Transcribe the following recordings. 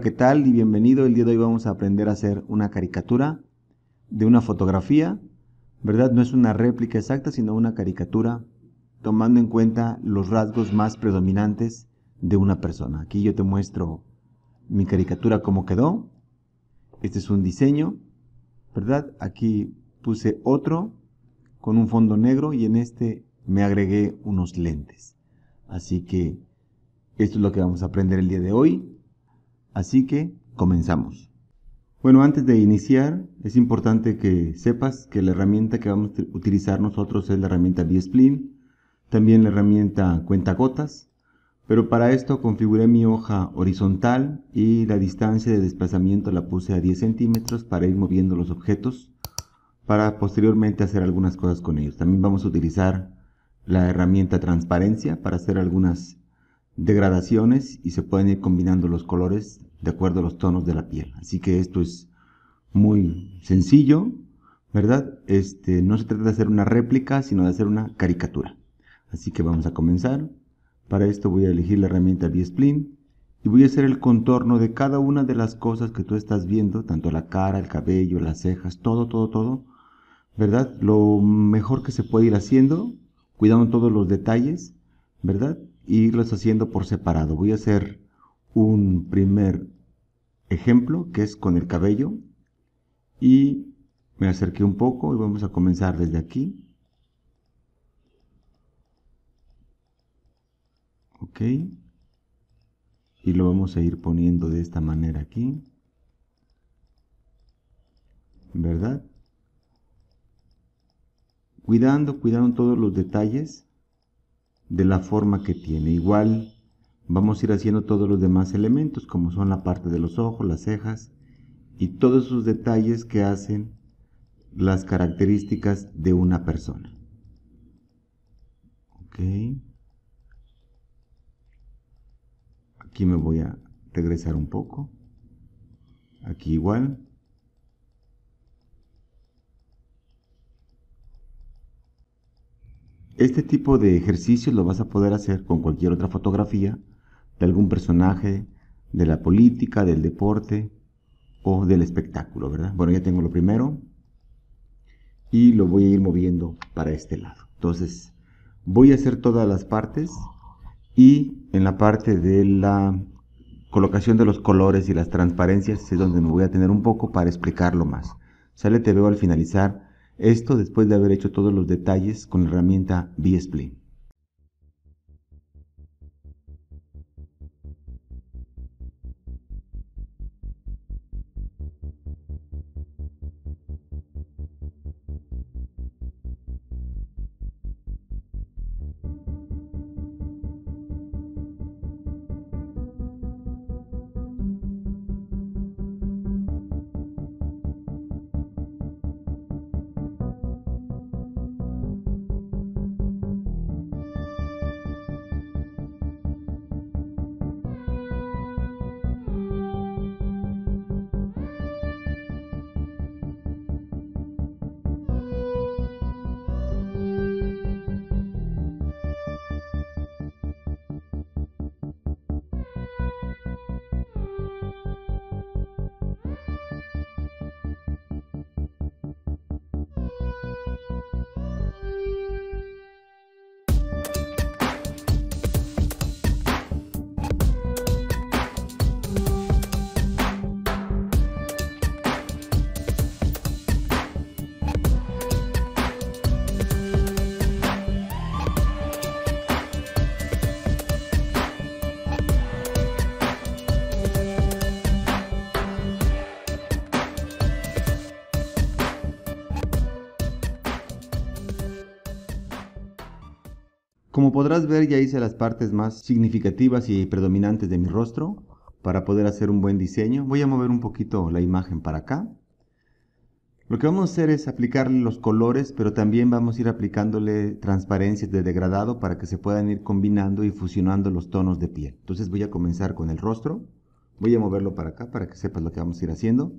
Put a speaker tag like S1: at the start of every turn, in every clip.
S1: ¿qué tal? Y bienvenido. El día de hoy vamos a aprender a hacer una caricatura de una fotografía, ¿verdad? No es una réplica exacta, sino una caricatura tomando en cuenta los rasgos más predominantes de una persona. Aquí yo te muestro mi caricatura como quedó. Este es un diseño, ¿verdad? Aquí puse otro con un fondo negro y en este me agregué unos lentes. Así que esto es lo que vamos a aprender el día de hoy. Así que comenzamos. Bueno, antes de iniciar, es importante que sepas que la herramienta que vamos a utilizar nosotros es la herramienta B-Spline, también la herramienta cuenta gotas, pero para esto configuré mi hoja horizontal y la distancia de desplazamiento la puse a 10 centímetros para ir moviendo los objetos para posteriormente hacer algunas cosas con ellos. También vamos a utilizar la herramienta transparencia para hacer algunas degradaciones y se pueden ir combinando los colores de acuerdo a los tonos de la piel. Así que esto es muy sencillo, ¿verdad? Este, no se trata de hacer una réplica, sino de hacer una caricatura. Así que vamos a comenzar. Para esto voy a elegir la herramienta B-Splin y voy a hacer el contorno de cada una de las cosas que tú estás viendo, tanto la cara, el cabello, las cejas, todo, todo, todo, ¿verdad? Lo mejor que se puede ir haciendo, cuidando todos los detalles, ¿verdad? Y los irlos haciendo por separado. Voy a hacer un primer ejemplo que es con el cabello y me acerqué un poco y vamos a comenzar desde aquí. Ok. Y lo vamos a ir poniendo de esta manera aquí. ¿Verdad? Cuidando, cuidando todos los detalles de la forma que tiene. Igual vamos a ir haciendo todos los demás elementos, como son la parte de los ojos, las cejas y todos esos detalles que hacen las características de una persona. Ok. Aquí me voy a regresar un poco. Aquí igual. Este tipo de ejercicio lo vas a poder hacer con cualquier otra fotografía de algún personaje de la política, del deporte o del espectáculo, ¿verdad? Bueno, ya tengo lo primero y lo voy a ir moviendo para este lado. Entonces, voy a hacer todas las partes y en la parte de la colocación de los colores y las transparencias es donde me voy a tener un poco para explicarlo más. Sale, te veo al finalizar esto después de haber hecho todos los detalles con la herramienta B-Split. Como podrás ver ya hice las partes más significativas y predominantes de mi rostro para poder hacer un buen diseño. Voy a mover un poquito la imagen para acá. Lo que vamos a hacer es aplicarle los colores, pero también vamos a ir aplicándole transparencias de degradado para que se puedan ir combinando y fusionando los tonos de piel. Entonces voy a comenzar con el rostro. Voy a moverlo para acá para que sepas lo que vamos a ir haciendo.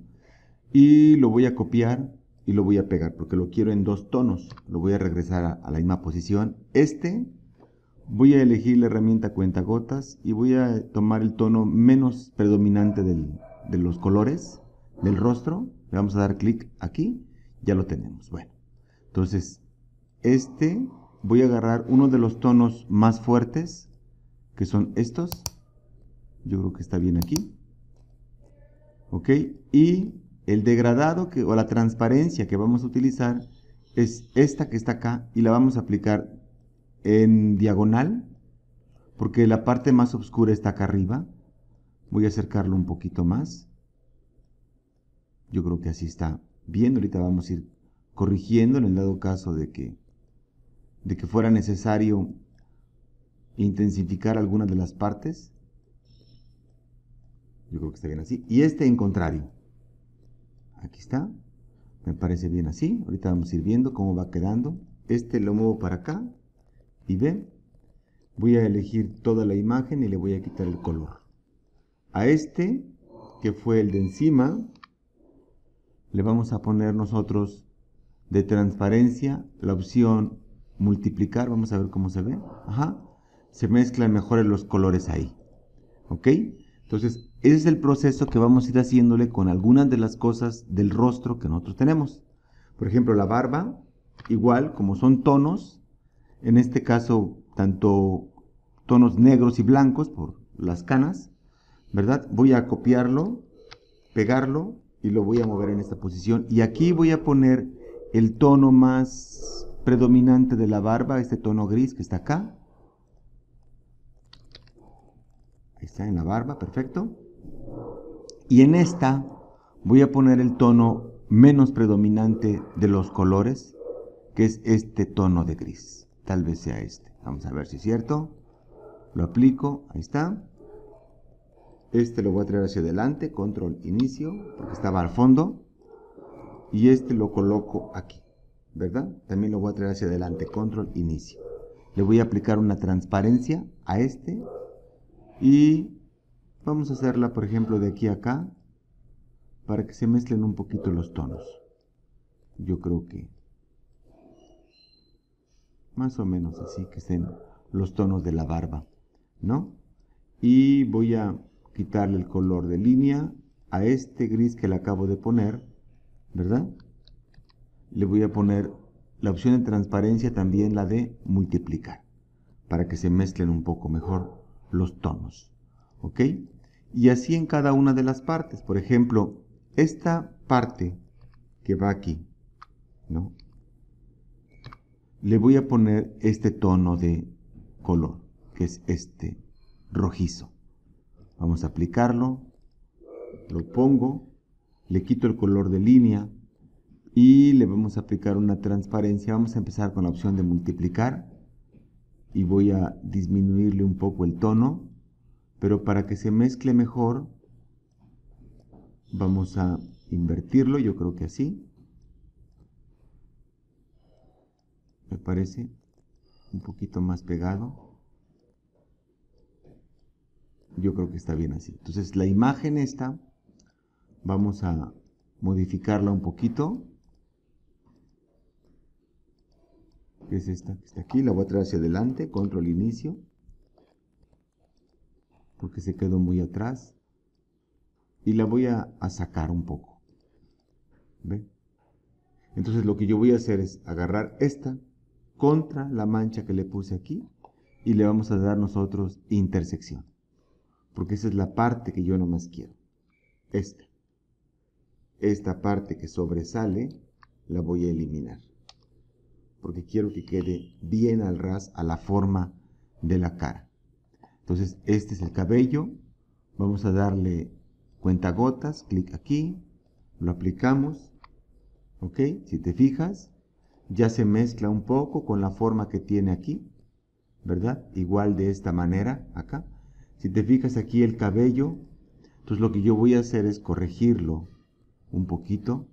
S1: Y lo voy a copiar y lo voy a pegar porque lo quiero en dos tonos. Lo voy a regresar a, la misma posición. Este voy a elegir la herramienta cuenta gotas y voy a tomar el tono menos predominante de los colores del rostro. Le vamos a dar clic aquí, ya lo tenemos. Bueno, entonces este voy a agarrar uno de los tonos más fuertes, que son estos. Yo creo que está bien aquí. ¿Ok? Y el degradado que, o la transparencia que vamos a utilizar es esta que está acá y la vamos a aplicar en diagonal, porque la parte más oscura está acá arriba. Voy a acercarlo un poquito más. Yo creo que así está bien. Ahorita vamos a ir corrigiendo en el dado caso de que, de que fuera necesario intensificar alguna de las partes. Yo creo que está bien así. Y este en contrario. Aquí está. Me parece bien así. Ahorita vamos a ir viendo cómo va quedando. Este lo muevo para acá y ve Voy a elegir toda la imagen y le voy a quitar el color. A este, que fue el de encima, le vamos a poner nosotros de transparencia la opción multiplicar. Vamos a ver cómo se ve. Ajá. Se mezclan mejor los colores ahí. ¿Ok? Entonces, ese es el proceso que vamos a ir haciéndole con algunas de las cosas del rostro que nosotros tenemos. Por ejemplo, la barba, igual como son tonos, en este caso tanto tonos negros y blancos por las canas, ¿verdad? Voy a copiarlo, pegarlo y lo voy a mover en esta posición. Y aquí voy a poner el tono más predominante de la barba, este tono gris que está acá. Ahí está en la barba, perfecto. Y en esta voy a poner el tono menos predominante de los colores, que es este tono de gris. Tal vez sea este. Vamos a ver si es cierto. Lo aplico. Ahí está. Este lo voy a traer hacia adelante. Control inicio. Porque estaba al fondo. Y este lo coloco aquí. ¿Verdad? También lo voy a traer hacia adelante. Control inicio. Le voy a aplicar una transparencia a este. Y vamos a hacerla, por ejemplo, de aquí a acá. Para que se mezclen un poquito los tonos. Yo creo que más o menos así que estén los tonos de la barba, ¿no? Y voy a quitarle el color de línea a este gris que le acabo de poner, ¿verdad? Le voy a poner la opción de transparencia también la de multiplicar, para que se mezclen un poco mejor los tonos, ¿ok? Y así en cada una de las partes, por ejemplo, esta parte que va aquí, ¿no? le voy a poner este tono de color, que es este rojizo. Vamos a aplicarlo, lo pongo, le quito el color de línea y le vamos a aplicar una transparencia. Vamos a empezar con la opción de multiplicar y voy a disminuirle un poco el tono, pero para que se mezcle mejor vamos a invertirlo, yo creo que así. me parece, un poquito más pegado. Yo creo que está bien así. Entonces la imagen esta, vamos a modificarla un poquito. Que es esta que está aquí, la voy a traer hacia adelante, control inicio. Porque se quedó muy atrás. Y la voy a, sacar un poco. ¿Ve? Entonces lo que yo voy a hacer es agarrar esta contra la mancha que le puse aquí y le vamos a dar nosotros intersección. Porque esa es la parte que yo no más quiero. Esta. Esta parte que sobresale la voy a eliminar. Porque quiero que quede bien al ras a la forma de la cara. Entonces, este es el cabello. Vamos a darle cuenta gotas, clic aquí, lo aplicamos. ¿Ok? Si te fijas, ya se mezcla un poco con la forma que tiene aquí, ¿verdad? Igual de esta manera acá. Si te fijas aquí el cabello, entonces lo que yo voy a hacer es corregirlo un poquito.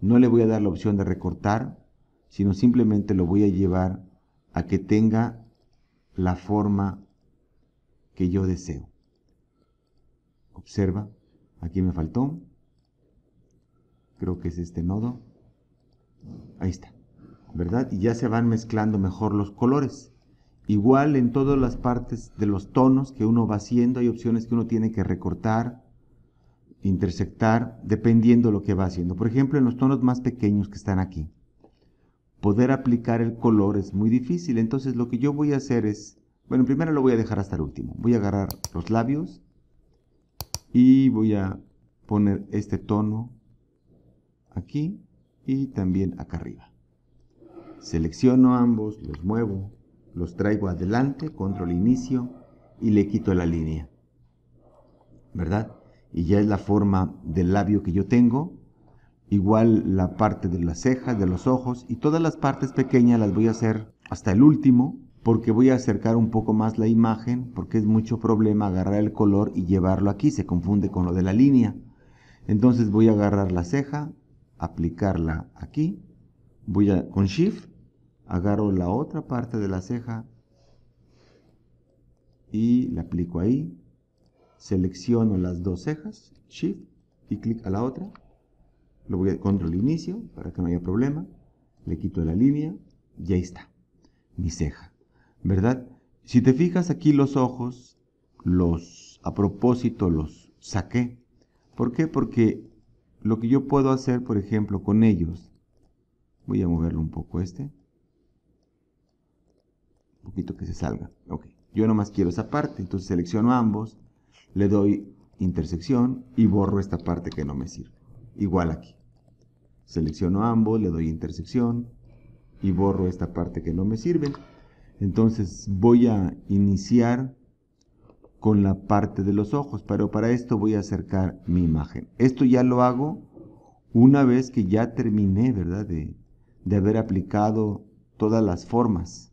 S1: No le voy a dar la opción de recortar, sino simplemente lo voy a llevar a que tenga la forma que yo deseo. Observa, aquí me faltó. Creo que es este nodo. Ahí está, ¿verdad? Y ya se van mezclando mejor los colores. Igual en todas las partes de los tonos que uno va haciendo, hay opciones que uno tiene que recortar, intersectar, dependiendo lo que va haciendo. Por ejemplo, en los tonos más pequeños que están aquí, poder aplicar el color es muy difícil. Entonces lo que yo voy a hacer es, bueno, primero lo voy a dejar hasta el último. Voy a agarrar los labios y voy a poner este tono aquí y también acá arriba. Selecciono ambos, los muevo, los traigo adelante, control inicio y le quito la línea. ¿Verdad? Y ya es la forma del labio que yo tengo. Igual la parte de las cejas, de los ojos y todas las partes pequeñas las voy a hacer hasta el último porque voy a acercar un poco más la imagen porque es mucho problema agarrar el color y llevarlo aquí, se confunde con lo de la línea. Entonces voy a agarrar la ceja, aplicarla aquí. Voy a, con Shift, agarro la otra parte de la ceja y la aplico ahí. Selecciono las dos cejas, Shift y clic a la otra. Lo voy a control inicio para que no haya problema. Le quito la línea y ahí está, mi ceja. ¿Verdad? Si te fijas aquí los ojos, los a propósito los saqué. ¿Por qué? Porque lo que yo puedo hacer, por ejemplo, con ellos, voy a moverlo un poco este, un poquito que se salga, ok. Yo nomás quiero esa parte, entonces selecciono ambos, le doy intersección y borro esta parte que no me sirve. Igual aquí. Selecciono ambos, le doy intersección y borro esta parte que no me sirve. Entonces voy a iniciar con la parte de los ojos, pero para esto voy a acercar mi imagen. Esto ya lo hago una vez que ya terminé, ¿verdad? De, haber aplicado todas las formas.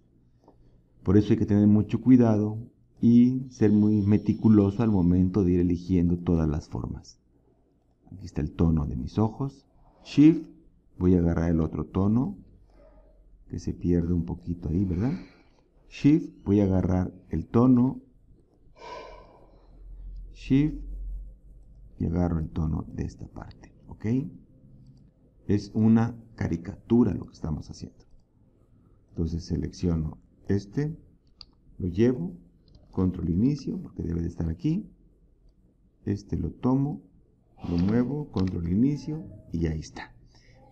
S1: Por eso hay que tener mucho cuidado y ser muy meticuloso al momento de ir eligiendo todas las formas. Aquí está el tono de mis ojos. Shift, voy a agarrar el otro tono, que se pierde un poquito ahí, ¿verdad? Shift, voy a agarrar el tono Shift y agarro el tono de esta parte, ¿ok? Es una caricatura lo que estamos haciendo. Entonces selecciono este, lo llevo, control inicio, porque debe de estar aquí. Este lo tomo, lo muevo, control inicio y ahí está.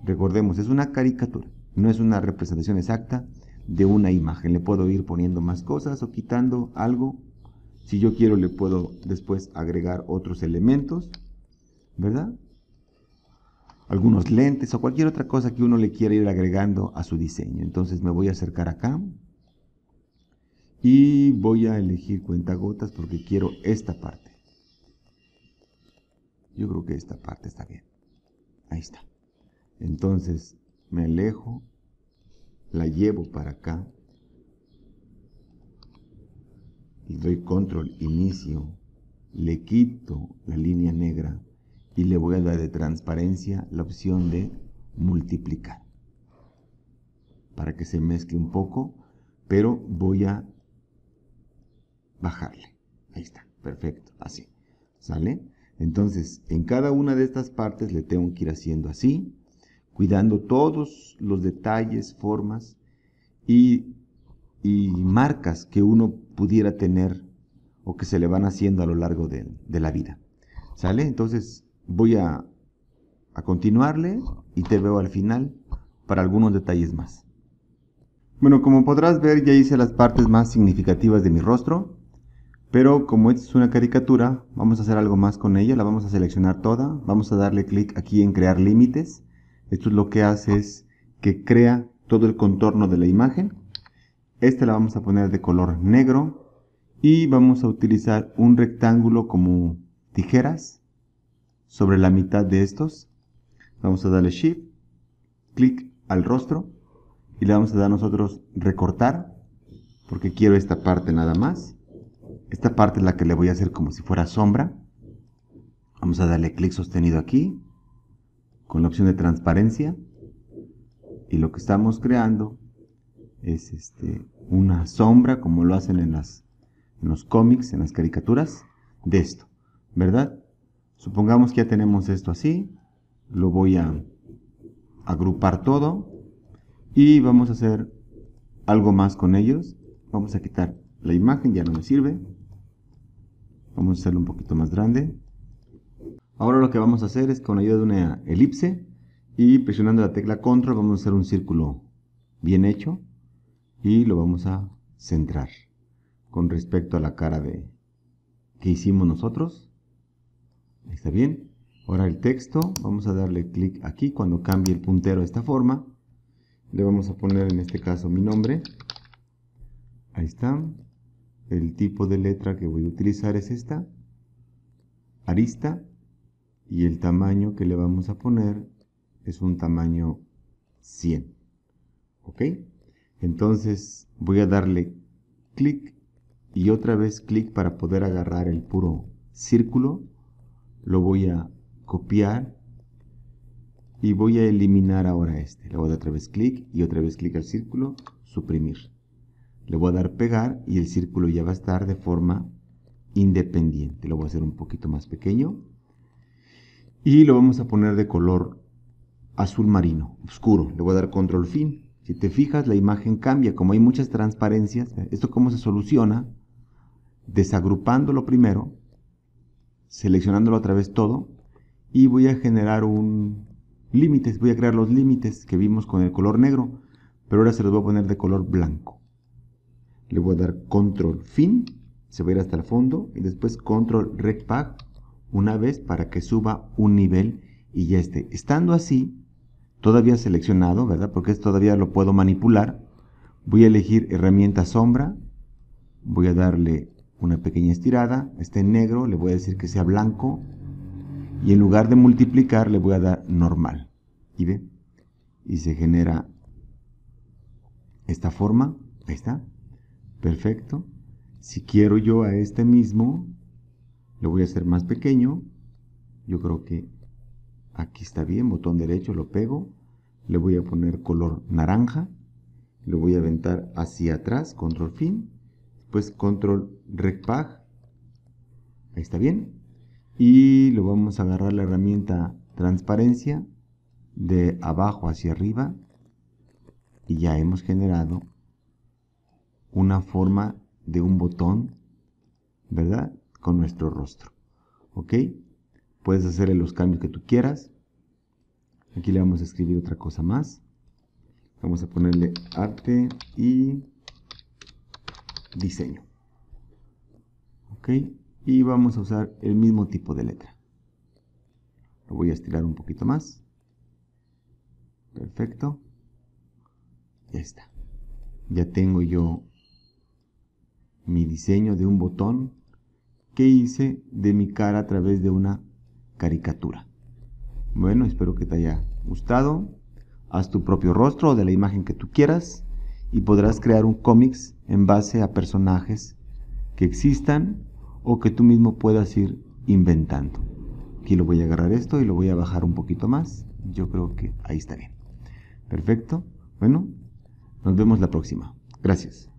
S1: Recordemos, es una caricatura, no es una representación exacta de una imagen. Le puedo ir poniendo más cosas o quitando algo si yo quiero le puedo después agregar otros elementos, ¿verdad? Algunos lentes o cualquier otra cosa que uno le quiera ir agregando a su diseño. Entonces me voy a acercar acá y voy a elegir cuentagotas porque quiero esta parte. Yo creo que esta parte está bien. Ahí está. Entonces me alejo, la llevo para acá y doy control inicio, le quito la línea negra y le voy a dar de transparencia la opción de multiplicar para que se mezcle un poco, pero voy a bajarle. Ahí está, perfecto, así. ¿Sale? Entonces, en cada una de estas partes le tengo que ir haciendo así, cuidando todos los detalles, formas, y y marcas que uno pudiera tener o que se le van haciendo a lo largo de, la vida. ¿Sale? Entonces voy a, a continuarle y te veo al final para algunos detalles más. Bueno, como podrás ver ya hice las partes más significativas de mi rostro, pero como es una caricatura, vamos a hacer algo más con ella, la vamos a seleccionar toda, vamos a darle clic aquí en crear límites, esto es lo que hace es que crea todo el contorno de la imagen esta la vamos a poner de color negro y vamos a utilizar un rectángulo como tijeras sobre la mitad de estos. Vamos a darle Shift, clic al rostro y le vamos a dar nosotros recortar porque quiero esta parte nada más. Esta parte es la que le voy a hacer como si fuera sombra. Vamos a darle clic sostenido aquí con la opción de transparencia y lo que estamos creando es este, una sombra, como lo hacen en, las, los cómics, en las caricaturas, de esto, ¿verdad? Supongamos que ya tenemos esto así, lo voy a agrupar todo y vamos a hacer algo más con ellos. Vamos a quitar la imagen, ya no me sirve. Vamos a hacerlo un poquito más grande. Ahora lo que vamos a hacer es con ayuda de una elipse y presionando la tecla control vamos a hacer un círculo bien hecho y lo vamos a centrar con respecto a la cara de que hicimos nosotros. ¿Está bien? Ahora el texto, vamos a darle clic aquí cuando cambie el puntero de esta forma. Le vamos a poner en este caso mi nombre. Ahí está. El tipo de letra que voy a utilizar es esta. Arista. Y el tamaño que le vamos a poner es un tamaño 100. ¿Ok? Entonces voy a darle clic y otra vez clic para poder agarrar el puro círculo. Lo voy a copiar y voy a eliminar ahora este. Le voy a dar otra vez clic y otra vez clic al círculo, suprimir. Le voy a dar pegar y el círculo ya va a estar de forma independiente. Lo voy a hacer un poquito más pequeño. Y lo vamos a poner de color azul marino, oscuro. Le voy a dar control fin si te fijas, la imagen cambia. Como hay muchas transparencias, ¿esto cómo se soluciona? Desagrupándolo primero, seleccionándolo otra vez todo, y voy a generar un límites, voy a crear los límites que vimos con el color negro, pero ahora se los voy a poner de color blanco. Le voy a dar control fin, se va a ir hasta el fondo, y después control red pack una vez para que suba un nivel y ya esté. Estando así, todavía seleccionado, ¿verdad? Porque todavía lo puedo manipular. Voy a elegir herramienta sombra. Voy a darle una pequeña estirada. este negro, le voy a decir que sea blanco. Y en lugar de multiplicar, le voy a dar normal. ¿Y ve? Y se genera esta forma. Ahí está. Perfecto. Si quiero yo a este mismo, lo voy a hacer más pequeño. Yo creo que aquí está bien, botón derecho, lo pego le voy a poner color naranja, le voy a aventar hacia atrás, control fin, después control recpag, ahí está bien, y lo vamos a agarrar la herramienta transparencia de abajo hacia arriba y ya hemos generado una forma de un botón, ¿verdad? Con nuestro rostro, ¿ok? Puedes hacerle los cambios que tú quieras, Aquí le vamos a escribir otra cosa más. Vamos a ponerle arte y diseño. Ok, y vamos a usar el mismo tipo de letra. Lo voy a estirar un poquito más. Perfecto. Ya está. Ya tengo yo mi diseño de un botón que hice de mi cara a través de una caricatura. Bueno, espero que te haya gustado. Haz tu propio rostro o de la imagen que tú quieras y podrás crear un cómics en base a personajes que existan o que tú mismo puedas ir inventando. Aquí lo voy a agarrar esto y lo voy a bajar un poquito más. Yo creo que ahí está bien. Perfecto. Bueno, nos vemos la próxima. Gracias.